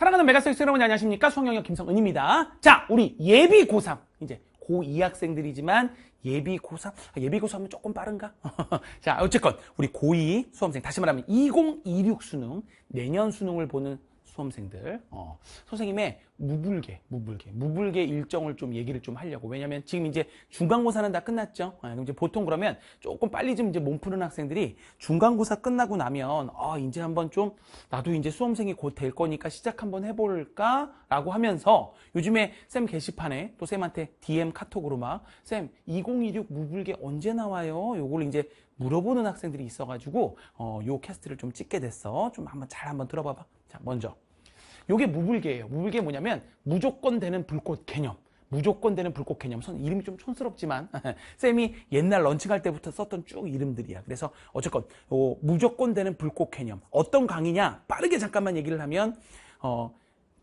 사랑하는 메가섹스 스 여러분 안녕하십니까? 송영혁 김성은입니다. 자, 우리 예비 고3 이제 고2 학생들이지만 예비 고3 아, 예비 고3 하면 조금 빠른가? 자, 어쨌건 우리 고2 수험생 다시 말하면 2026 수능 내년 수능을 보는 수험생들 네. 어, 선생님의 무불개 무불개 무불개 일정을 좀 얘기를 좀 하려고 왜냐면 지금 이제 중간고사는 다 끝났죠 아, 이제 보통 그러면 조금 빨리 좀 이제 몸 푸는 학생들이 중간고사 끝나고 나면 아 이제 한번 좀 나도 이제 수험생이 곧 될 거니까 시작 한번 해볼까 라고 하면서 요즘에 쌤 게시판에 또 쌤한테 DM 카톡으로 막 쌤 2026 무불개 언제 나와요 요걸 이제 물어보는 학생들이 있어가지고 어, 요 캐스트를 좀 찍게 됐어 좀 한번 잘 한번 들어봐봐 자, 먼저. 요게 무불개예요무불개 뭐냐면 무조건 되는 불꽃 개념. 무조건 되는 불꽃 개념. 선 이름이 좀 촌스럽지만 쌤이 옛날 런칭할 때부터 썼던 쭉 이름들이야. 그래서 어쨌건 요 무조건 되는 불꽃 개념. 어떤 강의냐? 빠르게 잠깐만 얘기를 하면 어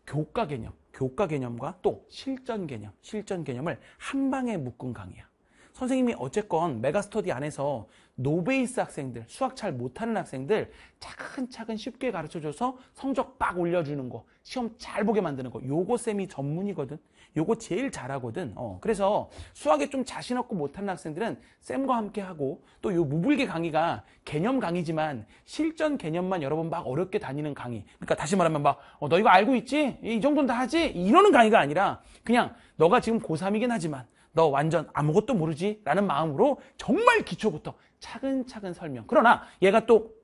교과 개념, 교과 개념과 또 실전 개념, 실전 개념을 한 방에 묶은 강의야. 선생님이 어쨌건 메가스터디 안에서 노베이스 학생들, 수학 잘 못하는 학생들 차근차근 쉽게 가르쳐줘서 성적 빡 올려주는 거, 시험 잘 보게 만드는 거, 요거 쌤이 전문이거든. 요거 제일 잘하거든. 어, 그래서 수학에 좀 자신 없고 못하는 학생들은 쌤과 함께 하고 또 요 무불개 강의가 개념 강의지만 실전 개념만 여러 번막 어렵게 다니는 강의. 그러니까 다시 말하면 막, 어, 너 이거 알고 있지? 이 정도는 다 하지? 이러는 강의가 아니라 그냥 너가 지금 고3이긴 하지만 너 완전 아무것도 모르지? 라는 마음으로 정말 기초부터 차근차근 설명. 그러나 얘가 또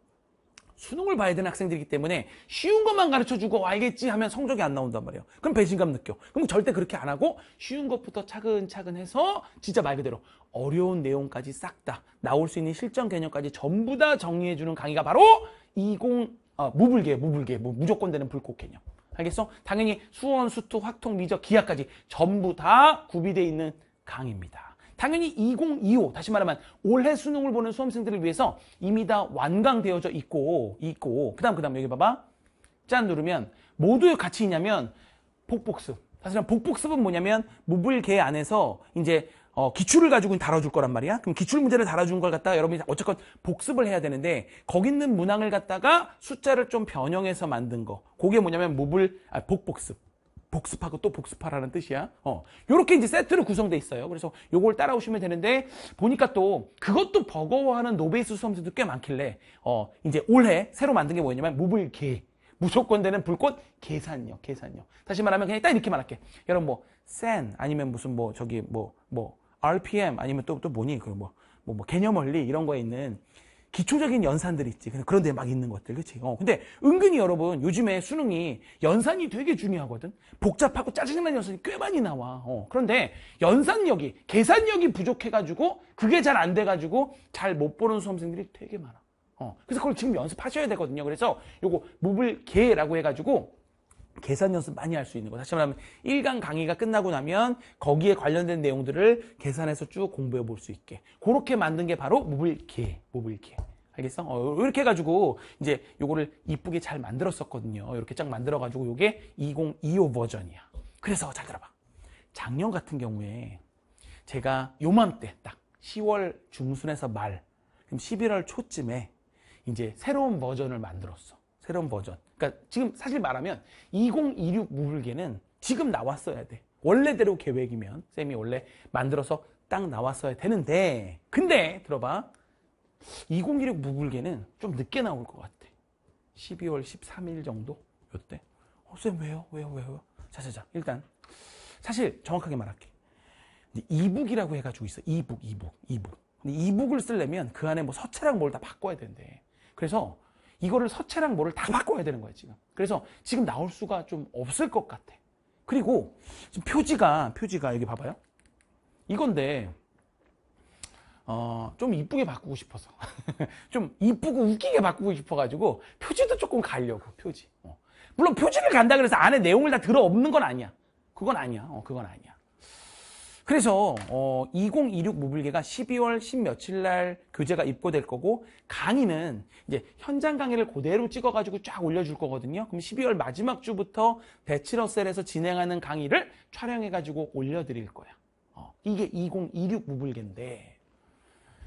수능을 봐야 되는 학생들이기 때문에 쉬운 것만 가르쳐주고 알겠지 하면 성적이 안 나온단 말이에요. 그럼 배신감 느껴. 그럼 절대 그렇게 안 하고 쉬운 것부터 차근차근 해서 진짜 말 그대로 어려운 내용까지 싹 다 나올 수 있는 실전 개념까지 전부 다 정리해주는 강의가 바로 20 어, 무불계 무불계 뭐 무조건 되는 불꽃 개념. 알겠어? 당연히 수원, 수투, 확통, 미적, 기하까지 전부 다구비되어 있는 강입니다. 당연히 2025 다시 말하면 올해 수능을 보는 수험생들을 위해서 이미 다 완강되어져 있고 있고 그다음 그다음 여기 봐봐 짠 누르면 모두 같이 있냐면 복복습 사실은 복복습은 뭐냐면 무불계 안에서 이제 어, 기출을 가지고 다뤄줄 거란 말이야. 그럼 기출 문제를 다뤄준 걸 갖다 가 여러분이 어쨌건 복습을 해야 되는데 거기 있는 문항을 갖다가 숫자를 좀 변형해서 만든 거. 그게 뭐냐면 무불 아, 복복습. 복습하고 또 복습하라는 뜻이야. 어. 요렇게 이제 세트로 구성돼 있어요. 그래서 요걸 따라오시면 되는데 보니까 또 그것도 버거워하는 노베이스 수험생도 꽤 많길래 어, 이제 올해 새로 만든 게 뭐였냐면 무불계 무조건 되는 불꽃 계산력, 계산력. 다시 말하면 그냥 딱 이렇게 말할게. 여러분 뭐 센 아니면 무슨 뭐 저기 뭐뭐 뭐, 뭐 RPM 아니면 또또 또 뭐니? 그럼 뭐, 뭐, 뭐 개념 원리 이런 거에 있는 기초적인 연산들 있지. 그런 데 막 있는 것들. 그치? 어. 근데 은근히 여러분, 요즘에 수능이 연산이 되게 중요하거든? 복잡하고 짜증나는 연산이 꽤 많이 나와. 어. 그런데 연산력이, 계산력이 부족해가지고 그게 잘 안 돼가지고 잘 못 보는 수험생들이 되게 많아. 어. 그래서 그걸 지금 연습하셔야 되거든요. 그래서 요거 무불계라고 해가지고 계산 연습 많이 할 수 있는 거. 다시 말하면 1강 강의가 끝나고 나면 거기에 관련된 내용들을 계산해서 쭉 공부해 볼 수 있게. 그렇게 만든 게 바로 무빌케무모케 알겠어? 어, 이렇게 해가지고 이제 요거를 이쁘게 잘 만들었었거든요. 이렇게 쫙 만들어가지고 요게 2025 버전이야. 그래서 잘 들어봐. 작년 같은 경우에 제가 요맘때 딱 10월 중순에서 말, 그럼 11월 초쯤에 이제 새로운 버전을 만들었어. 새로운 버전. 그러니까 지금 사실 말하면 2026무불계는 지금 나왔어야 돼. 원래대로 계획이면 쌤이 원래 만들어서 딱 나왔어야 되는데 근데 들어봐 2 0 2 6무불계는좀 늦게 나올 것 같아 12월 13일 정도 요때 어, 쌤 왜요? 왜요? 왜요? 자자자 일단 사실 정확하게 말할게 이북이라고 해가지고 있어 이북 이북 이북 근데 이북을 쓰려면 그 안에 뭐 서체랑 뭘 다 바꿔야 된대 그래서 이거를 서체랑 뭐를 다 바꿔야 되는 거예요, 지금. 그래서 지금 나올 수가 좀 없을 것 같아. 그리고 지금 표지가, 표지가 여기 봐봐요. 이건데, 어, 좀 이쁘게 바꾸고 싶어서. 좀 이쁘고 웃기게 바꾸고 싶어가지고, 표지도 조금 가려고, 표지. 어. 물론 표지를 간다 그래서 안에 내용을 다 들어 없는 건 아니야. 그건 아니야. 어, 그건 아니야. 그래서 어, 2026무불개가 12월 10며칠 날 교재가 입고될 거고 강의는 이제 현장 강의를 그대로 찍어가지고 쫙 올려줄 거거든요. 그럼 12월 마지막 주부터 배치러셀에서 진행하는 강의를 촬영해가지고 올려드릴 거야. 어, 이게 2026무불개인데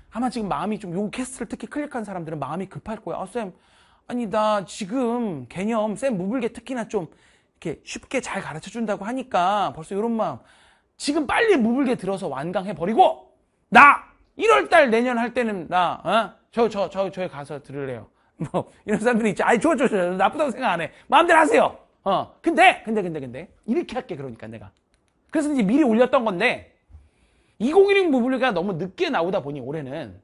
아마 지금 마음이 좀 요 캐스트를 특히 클릭한 사람들은 마음이 급할 거야. 아, 쌤, 아니 나 지금 개념 쌤무불개 특히나 좀 이렇게 쉽게 잘 가르쳐 준다고 하니까 벌써 이런 마음 지금 빨리 무불개 들어서 완강해버리고 나 1월달 내년 할 때는 나 저 저저 어? 저, 에 가서 들으래요 뭐 이런 사람들이 있지 아니 좋아 좋아 좋아 나쁘다고 생각 안해 마음대로 하세요 어 근데 근데 근데 근데 이렇게 할게 그러니까 내가 그래서 이제 미리 올렸던 건데 2016 무불개가 너무 늦게 나오다 보니 올해는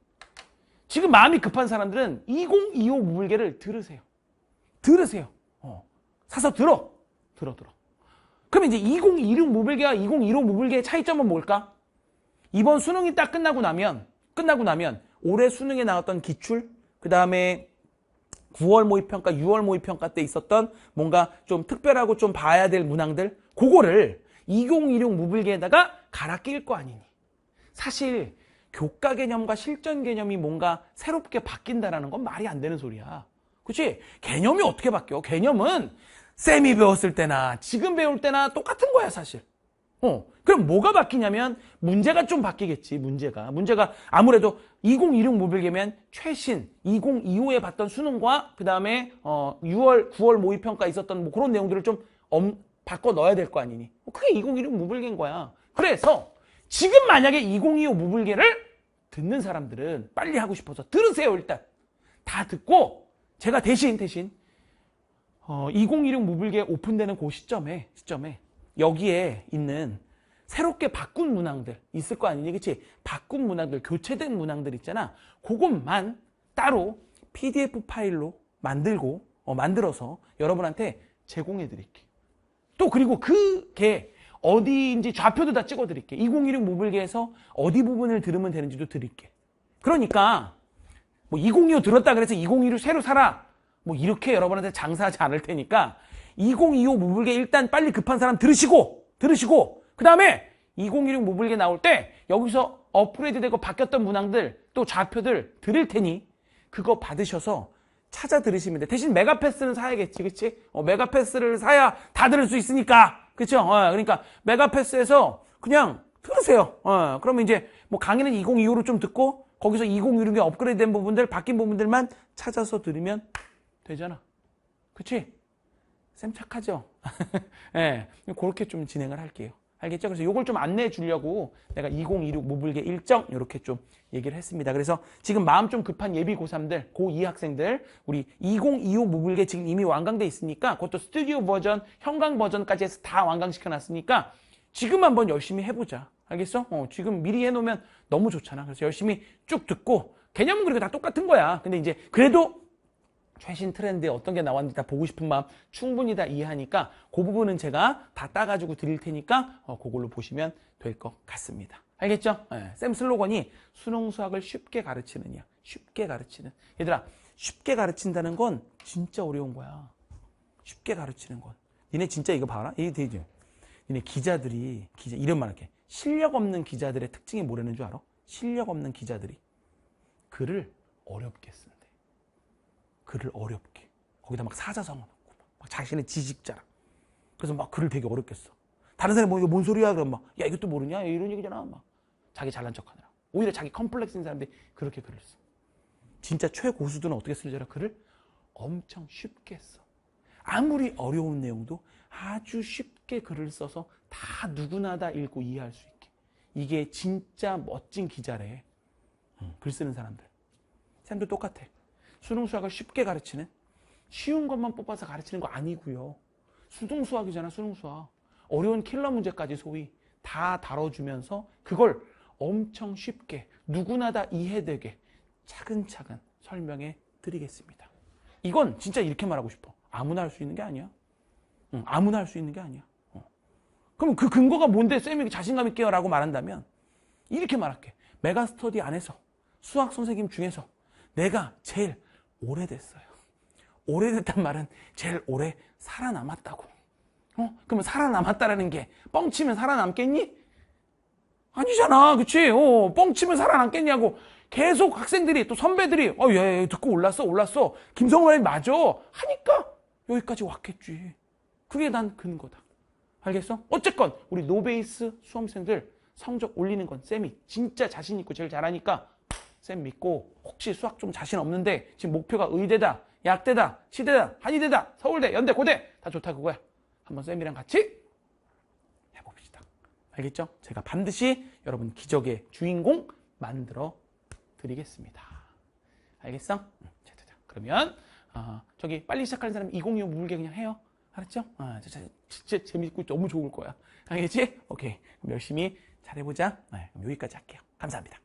지금 마음이 급한 사람들은 2025 무불개를 들으세요 들으세요 어. 사서 들어 들어 들어 그럼 이제 2016 모빌계와 2015 모빌계의 차이점은 뭘까? 이번 수능이 딱 끝나고 나면 끝나고 나면 올해 수능에 나왔던 기출 그 다음에 9월 모의평가, 6월 모의평가 때 있었던 뭔가 좀 특별하고 좀 봐야 될 문항들 그거를 2016 무불계에다가 갈아 낄거 아니니 사실 교과 개념과 실전 개념이 뭔가 새롭게 바뀐다라는 건 말이 안 되는 소리야 그치? 개념이 어떻게 바뀌어? 개념은 쌤이 배웠을 때나 지금 배울 때나 똑같은 거야 사실. 어. 그럼 뭐가 바뀌냐면 문제가 좀 바뀌겠지 문제가. 문제가 아무래도 2016 모빌계면 최신 2025에 봤던 수능과 그 다음에 어 6월 9월 모의평가 있었던 뭐 그런 내용들을 좀 엄, 바꿔 넣어야 될 거 아니니. 뭐 그게 2016 모빌계인 거야. 그래서 지금 만약에 2025 모빌계를 듣는 사람들은 빨리 하고 싶어서 들으세요 일단. 다 듣고 제가 대신 대신 어, 2016무불게 오픈되는 그 시점에 시점에 여기에 있는 새롭게 바꾼 문항들 있을 거 아니니 그치? 바꾼 문항들 교체된 문항들 있잖아 그것만 따로 PDF 파일로 만들고 어, 만들어서 여러분한테 제공해 드릴게요 또 그리고 그게 어디인지 좌표도 다 찍어 드릴게 요2016무불기에서 어디 부분을 들으면 되는지도 드릴게 요 그러니까 뭐 2025 들었다 그래서 2016 새로 사라 뭐 이렇게 여러분한테 장사하지 않을 테니까 2025 모블게 일단 빨리 급한 사람 들으시고 들으시고 그 다음에 2016 모블게 나올 때 여기서 업그레이드 되고 바뀌었던 문항들 또 좌표들 드릴 테니 그거 받으셔서 찾아 들으시면 돼. 대신 메가패스는 사야겠지, 그치? 어, 메가패스를 사야 다 들을 수 있으니까. 그쵸? 어, 그러니까 메가패스에서 그냥 들으세요. 어, 그러면 이제 뭐 강의는 2025로 좀 듣고 거기서 2016에 업그레이드 된 부분들, 바뀐 부분들만 찾아서 들으면 되잖아. 그치? 쌤 착하죠? 예, 네, 그렇게 좀 진행을 할게요. 알겠죠? 그래서 이걸 좀 안내해 주려고 내가 2026무불계 일정 이렇게 좀 얘기를 했습니다. 그래서 지금 마음 좀 급한 예비 고3들, 고2 학생들 우리 2026무불계 지금 이미 완강돼 있으니까 그것도 스튜디오 버전, 형광 버전까지 해서 다 완강시켜 놨으니까 지금 한번 열심히 해보자. 알겠어? 어, 지금 미리 해놓으면 너무 좋잖아. 그래서 열심히 쭉 듣고 개념은 그리고 다 똑같은 거야. 근데 이제 그래도 최신 트렌드에 어떤 게 나왔는지 다 보고 싶은 마음 충분히 다 이해하니까 그 부분은 제가 다 따가지고 드릴 테니까 어, 그걸로 보시면 될 것 같습니다. 알겠죠? 예, 쌤 슬로건이 수능 수학을 쉽게 가르치느냐 쉽게 가르치는 얘들아 쉽게 가르친다는 건 진짜 어려운 거야. 쉽게 가르치는 건 니네 진짜 이거 봐라. 이게 되죠? 니네 기자들이 기자 이런 말 할게. 실력 없는 기자들의 특징이 뭐라는 줄 알아? 실력 없는 기자들이 글을 어렵게 쓴다. 글을 어렵게 거기다 막 사자성어 넣고 막 자신의 지식자랑 그래서 막 글을 되게 어렵게 써. 다른 사람이 뭐 이거 뭔 소리야? 그럼 막, 야, 이것도 모르냐? 이런 얘기잖아. 막. 자기 잘난 척 하느라. 오히려 자기 컴플렉스인 사람들이 그렇게 글을 써. 진짜 최고수들은 어떻게 쓰는지 알아? 글을 엄청 쉽게 써. 아무리 어려운 내용도 아주 쉽게 글을 써서 다 누구나 다 읽고 이해할 수 있게. 이게 진짜 멋진 기자래. 글 쓰는 사람들. 사도 똑같아. 수능 수학을 쉽게 가르치는 쉬운 것만 뽑아서 가르치는 거 아니고요. 수능 수학이잖아 수능 수학. 어려운 킬러 문제까지 소위 다 다뤄주면서 그걸 엄청 쉽게 누구나 다 이해되게 차근차근 설명해 드리겠습니다. 이건 진짜 이렇게 말하고 싶어. 아무나 할 수 있는 게 아니야. 응, 아무나 할 수 있는 게 아니야. 어. 그럼 그 근거가 뭔데 쌤이 자신감 있게요 라고 말한다면 이렇게 말할게. 메가스터디 안에서 수학 선생님 중에서 내가 제일 오래됐어요. 오래됐단 말은 제일 오래 살아남았다고. 어? 그러면 살아남았다라는 게 뻥치면 살아남겠니? 아니잖아. 그치? 어, 뻥치면 살아남겠냐고. 계속 학생들이 또 선배들이 어, 예, 예 듣고 올랐어. 올랐어. 김성원이 맞아. 하니까 여기까지 왔겠지. 그게 난 근거다. 알겠어? 어쨌건 우리 노베이스 수험생들 성적 올리는 건 쌤이 진짜 자신 있고 제일 잘하니까 쌤 믿고 혹시 수학 좀 자신 없는데 지금 목표가 의대다, 약대다, 시대다, 한의대다, 서울대, 연대, 고대 다 좋다 그거야. 한번 쌤이랑 같이 해봅시다. 알겠죠? 제가 반드시 여러분 기적의 주인공 만들어 드리겠습니다. 알겠어? 자, 자, 자. 그러면 어, 저기 빨리 시작하는 사람 2025물개 그냥 해요. 알았죠? 아, 어, 진짜, 진짜 재밌고 너무 좋을 거야. 알겠지? 오케이. 열심히 잘해보자. 네, 여기까지 할게요. 감사합니다.